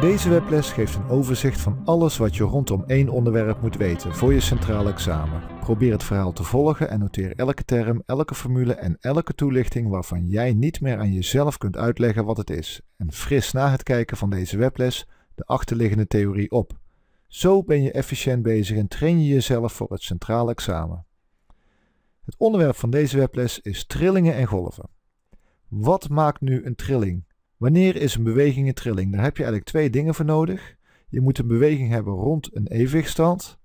Deze webles geeft een overzicht van alles wat je rondom één onderwerp moet weten voor je centraal examen. Probeer het verhaal te volgen en noteer elke term, elke formule en elke toelichting waarvan jij niet meer aan jezelf kunt uitleggen wat het is. En fris na het kijken van deze webles de achterliggende theorie op. Zo ben je efficiënt bezig en train je jezelf voor het centraal examen. Het onderwerp van deze webles is trillingen en golven. Wat maakt nu een trilling? Wanneer is een beweging een trilling? Daar heb je eigenlijk twee dingen voor nodig. Je moet een beweging hebben rond een evenwichtstand.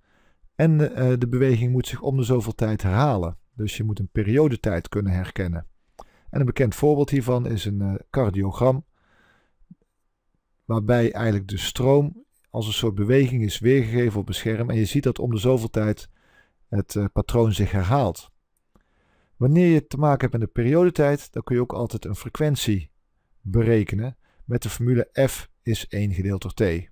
En de, eh, de beweging moet zich om de zoveel tijd herhalen. Dus je moet een periodetijd kunnen herkennen. En een bekend voorbeeld hiervan is een eh, cardiogram. Waarbij eigenlijk de stroom als een soort beweging is weergegeven op het scherm. En je ziet dat om de zoveel tijd het eh, patroon zich herhaalt. Wanneer je te maken hebt met de periodetijd, dan kun je ook altijd een frequentie berekenen met de formule f is 1 gedeeld door t.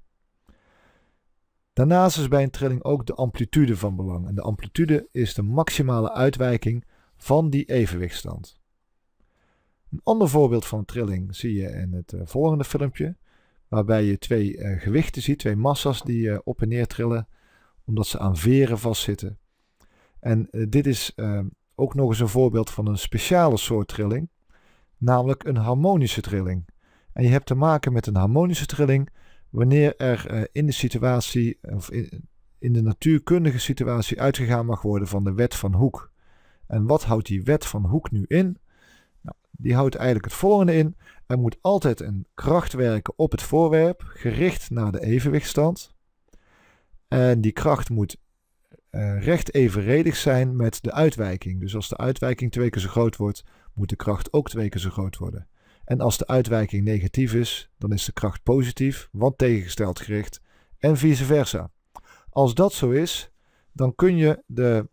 Daarnaast is bij een trilling ook de amplitude van belang en de amplitude is de maximale uitwijking van die evenwichtstand. Een ander voorbeeld van een trilling zie je in het eh, volgende filmpje, waarbij je twee eh, gewichten ziet, twee massa's die eh, op en neer trillen, omdat ze aan veren vastzitten. En dit is ehm, ook nog eens een voorbeeld van een speciale soort trilling, namelijk een harmonische trilling. En je hebt te maken met een harmonische trilling wanneer er eh, in de situatie of in, de natuurkundige situatie uitgegaan mag worden van de wet van Hoek. En wat houdt die wet van Hoek nu in? Nou, die houdt eigenlijk het volgende in. Er moet altijd een kracht werken op het voorwerp, gericht naar de evenwichtstand. En die kracht moet eh, recht evenredig zijn met de uitwijking. Dus als de uitwijking twee keer zo groot wordt, moet de kracht ook twee keer zo groot worden. En als de uitwijking negatief is, dan is de kracht positief, want tegengesteld gericht, en vice versa. Als dat zo is, dan kun je de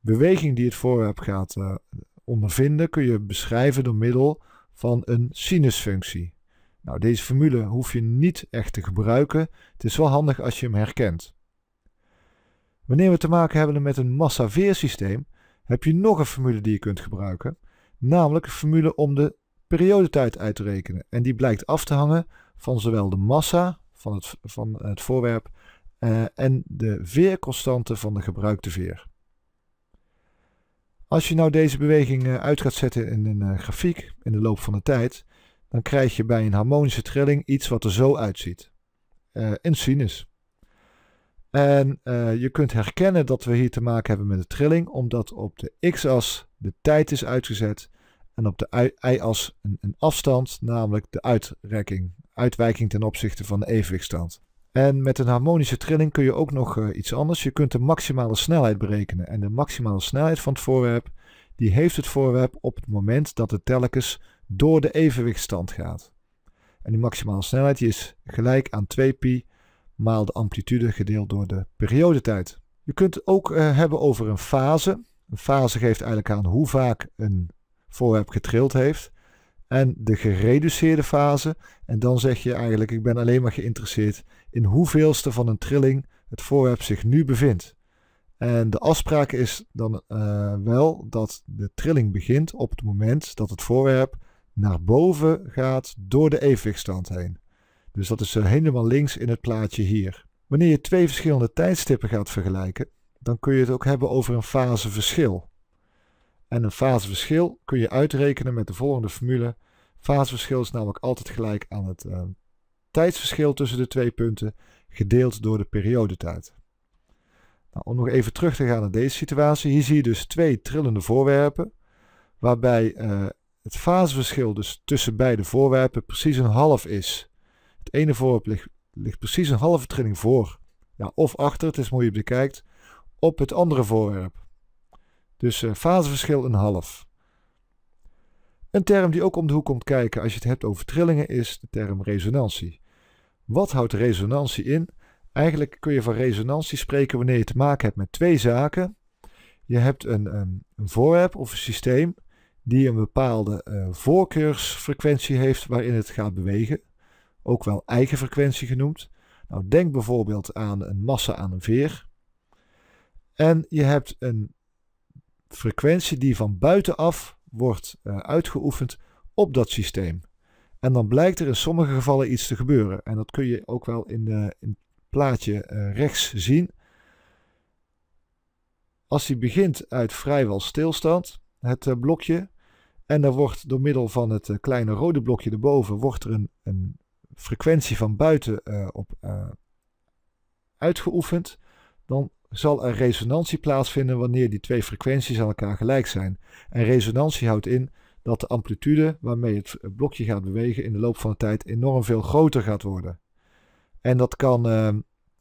beweging die het voorwerp gaat eh, ondervinden, kun je beschrijven door middel van een sinusfunctie. Nou, deze formule hoef je niet echt te gebruiken. Het is wel handig als je hem herkent. Wanneer we te maken hebben met een massa-veersysteem, heb je nog een formule die je kunt gebruiken, namelijk een formule om de periodetijd uit te rekenen. En die blijkt af te hangen van zowel de massa van het, van het voorwerp eh, en de veerconstante van de gebruikte veer. Als je nou deze beweging eh, uit gaat zetten in een eh, grafiek in de loop van de tijd, dan krijg je bij een harmonische trilling iets wat er zo uitziet. Uh, een sinus. En eh, je kunt herkennen dat we hier te maken hebben met een trilling, omdat op de x-as de tijd is uitgezet en op de y-as een, een, afstand, namelijk de uitrekking, uitwijking ten opzichte van de evenwichtstand. En met een harmonische trilling kun je ook nog eh, iets anders. Je kunt de maximale snelheid berekenen. En de maximale snelheid van het voorwerp, die heeft het voorwerp op het moment dat het telkens door de evenwichtstand gaat. En die maximale snelheid is gelijk aan 2pi maal de amplitude gedeeld door de periodetijd. Je kunt het ook eh, hebben over een fase. Een fase geeft eigenlijk aan hoe vaak een voorwerp getrild heeft. En de gereduceerde fase. En dan zeg je eigenlijk, ik ben alleen maar geïnteresseerd in hoeveelste van een trilling het voorwerp zich nu bevindt. En de afspraak is dan eh, wel dat de trilling begint op het moment dat het voorwerp naar boven gaat door de evenwichtstand heen. Dus dat is eh, helemaal links in het plaatje hier. Wanneer je twee verschillende tijdstippen gaat vergelijken, dan kun je het ook hebben over een faseverschil. En een faseverschil kun je uitrekenen met de volgende formule. Faseverschil is namelijk altijd gelijk aan het eh, tijdsverschil tussen de twee punten, gedeeld door de periodetijd. Nou, om nog even terug te gaan naar deze situatie. Hier zie je dus twee trillende voorwerpen, waarbij eh, het faseverschil dus tussen beide voorwerpen precies een half is. Het ene voorwerp ligt, precies een halve trilling voor, ja, of achter, het is mooi bekijkt, op het andere voorwerp. Dus eh, faseverschil een half. Een term die ook om de hoek komt kijken als je het hebt over trillingen is de term resonantie. Wat houdt resonantie in? Eigenlijk kun je van resonantie spreken wanneer je te maken hebt met twee zaken. Je hebt een, een, een voorwerp of een systeem die een bepaalde eh, voorkeursfrequentie heeft waarin het gaat bewegen ook wel eigen frequentie genoemd. Nou, denk bijvoorbeeld aan een massa aan een veer. En je hebt een frequentie die van buitenaf wordt eh, uitgeoefend op dat systeem. En dan blijkt er in sommige gevallen iets te gebeuren. En dat kun je ook wel in, de, eh, in het plaatje eh, rechts zien. Als die begint uit vrijwel stilstand, het blokje, en dan wordt door middel van het kleine rode blokje erboven wordt er een, een frequentie van buiten uh, op uh, uitgeoefend, dan zal er resonantie plaatsvinden wanneer die twee frequenties aan elkaar gelijk zijn. En resonantie houdt in dat de amplitude waarmee het blokje gaat bewegen in de loop van de tijd enorm veel groter gaat worden. En dat kan, eh,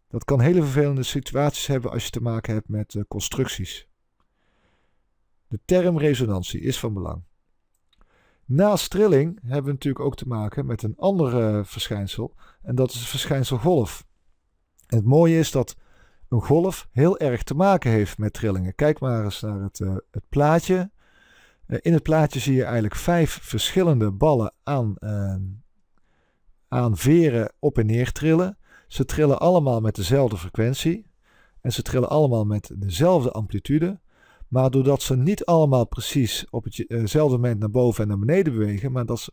dat kan hele vervelende situaties hebben als je te maken hebt met constructies. De term resonantie is van belang. Naast trilling hebben we natuurlijk ook te maken met een ander eh, verschijnsel. En dat is het verschijnsel golf. het mooie is dat een golf heel erg te maken heeft met trillingen. Kijk maar eens naar het, eh, het plaatje. Eh, in het plaatje zie je eigenlijk vijf verschillende ballen aan, ehm, aan veren op en neer trillen. Ze trillen allemaal met dezelfde frequentie. En ze trillen allemaal met dezelfde amplitude. Maar doordat ze niet allemaal precies op hetzelfde eh, moment naar boven en naar beneden bewegen, maar dat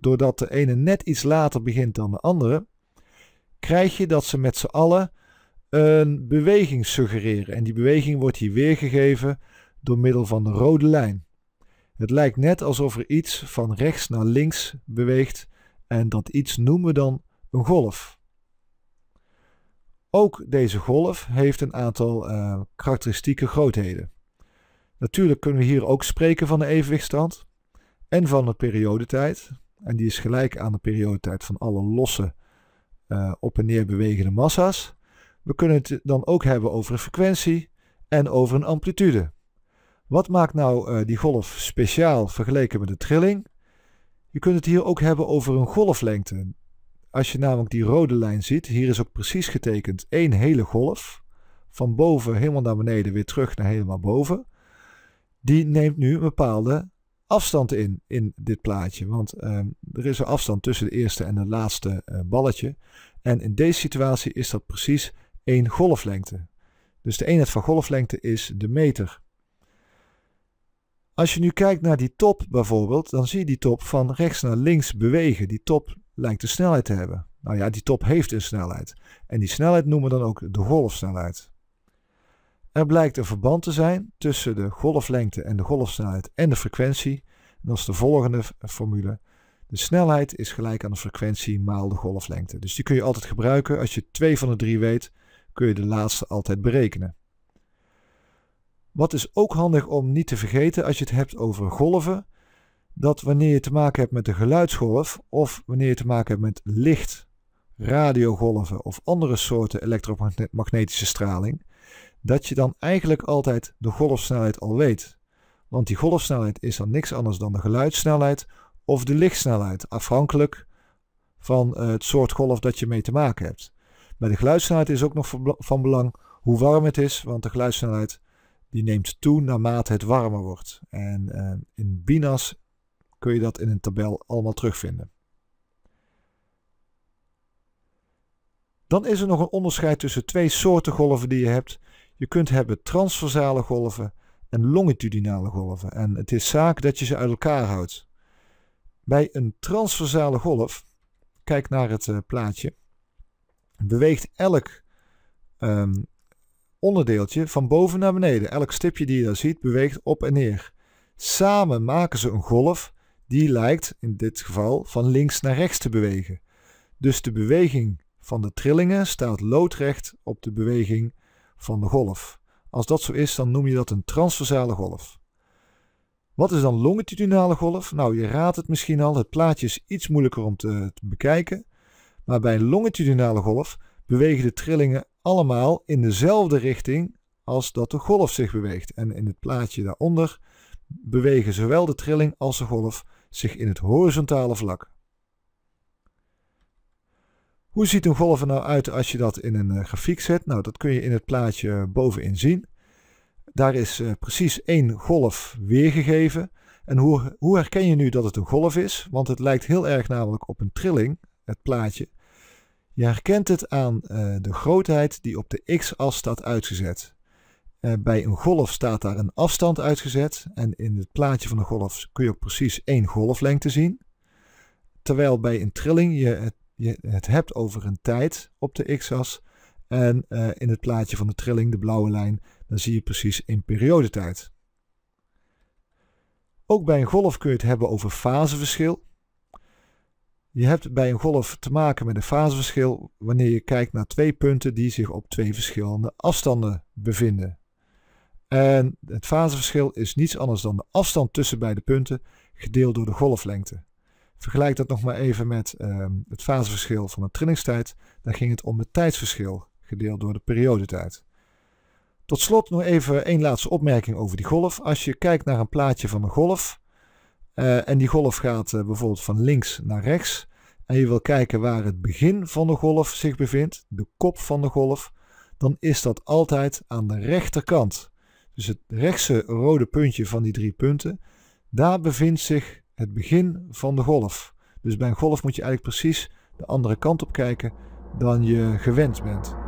doordat de ene net iets later begint dan de andere, krijg je dat ze met z'n allen een beweging suggereren. En die beweging wordt hier weergegeven door middel van de rode lijn. Het lijkt net alsof er iets van rechts naar links beweegt en dat iets noemen we dan een golf. Ook deze golf heeft een aantal eh, karakteristieke grootheden. Natuurlijk kunnen we hier ook spreken van de evenwichtstand en van de periodetijd. En die is gelijk aan de periodetijd van alle losse eh, op en neer bewegende massa's. We kunnen het dan ook hebben over een frequentie en over een amplitude. Wat maakt nou eh, die golf speciaal vergeleken met de trilling? Je kunt het hier ook hebben over een golflengte. Als je namelijk die rode lijn ziet, hier is ook precies getekend één hele golf. Van boven helemaal naar beneden, weer terug naar helemaal boven. Die neemt nu een bepaalde afstand in, in dit plaatje. Want ehm, er is een afstand tussen de eerste en de laatste eh, balletje. En in deze situatie is dat precies één golflengte. Dus de eenheid van golflengte is de meter. Als je nu kijkt naar die top bijvoorbeeld, dan zie je die top van rechts naar links bewegen. Die top lijkt de snelheid te hebben. Nou ja, die top heeft een snelheid. En die snelheid noemen we dan ook de golfsnelheid. Er blijkt een verband te zijn tussen de golflengte en de golfsnelheid en de frequentie. dat is de volgende formule. De snelheid is gelijk aan de frequentie maal de golflengte. Dus die kun je altijd gebruiken. Als je twee van de drie weet, kun je de laatste altijd berekenen. Wat is ook handig om niet te vergeten als je het hebt over golven, dat wanneer je te maken hebt met de geluidsgolf of wanneer je te maken hebt met licht, radiogolven of andere soorten elektromagnetische straling, dat je dan eigenlijk altijd de golfsnelheid al weet. Want die golfsnelheid is dan niks anders dan de geluidssnelheid of de lichtsnelheid, afhankelijk van eh, het soort golf dat je mee te maken hebt. Bij de geluidssnelheid is ook nog van belang hoe warm het is, want de geluidssnelheid die neemt toe naarmate het warmer wordt. En eh, in BINAS kun je dat in een tabel allemaal terugvinden. Dan is er nog een onderscheid tussen twee soorten golven die je hebt. Je kunt hebben transversale golven en longitudinale golven. En het is zaak dat je ze uit elkaar houdt. Bij een transversale golf, kijk naar het eh, plaatje, beweegt elk ehm, onderdeeltje van boven naar beneden. Elk stipje die je daar ziet beweegt op en neer. Samen maken ze een golf die lijkt in dit geval van links naar rechts te bewegen. Dus de beweging van de trillingen staat loodrecht op de beweging van de golf. Als dat zo is, dan noem je dat een transversale golf. Wat is dan longitudinale golf? Nou, je raadt het misschien al, het plaatje is iets moeilijker om te, te bekijken. Maar bij een longitudinale golf bewegen de trillingen allemaal in dezelfde richting als dat de golf zich beweegt. En in het plaatje daaronder bewegen zowel de trilling als de golf zich in het horizontale vlak. Hoe ziet een golf er nou uit als je dat in een eh, grafiek zet? Nou, dat kun je in het plaatje eh, bovenin zien. Daar is eh, precies één golf weergegeven. En hoe, hoe herken je nu dat het een golf is? Want het lijkt heel erg namelijk op een trilling, het plaatje. Je herkent het aan de grootheid die op de x-as staat uitgezet. Eh, bij een golf staat daar een afstand uitgezet. En in het plaatje van de golf kun je ook precies één golflengte zien. Terwijl bij een trilling je het, je het hebt over een tijd op de x-as. En eh, in het plaatje van de trilling, de blauwe lijn, dan zie je precies een periodetijd. Ook bij een golf kun je het hebben over faseverschil. Je hebt bij een golf te maken met een faseverschil wanneer je kijkt naar twee punten die zich op twee verschillende afstanden bevinden. En het faseverschil is niets anders dan de afstand tussen beide punten gedeeld door de golflengte. Vergelijk dat nog maar even met ehm, het faseverschil van de trillingstijd. Dan ging het om het tijdsverschil gedeeld door de periodetijd. Tot slot nog even één laatste opmerking over die golf. Als je kijkt naar een plaatje van een golf eh, en die golf gaat eh, bijvoorbeeld van links naar rechts en je wil kijken waar het begin van de golf zich bevindt, de kop van de golf, dan is dat altijd aan de rechterkant dus het rechtse rode puntje van die drie punten, daar bevindt zich het begin van de golf. Dus bij een golf moet je eigenlijk precies de andere kant op kijken dan je gewend bent.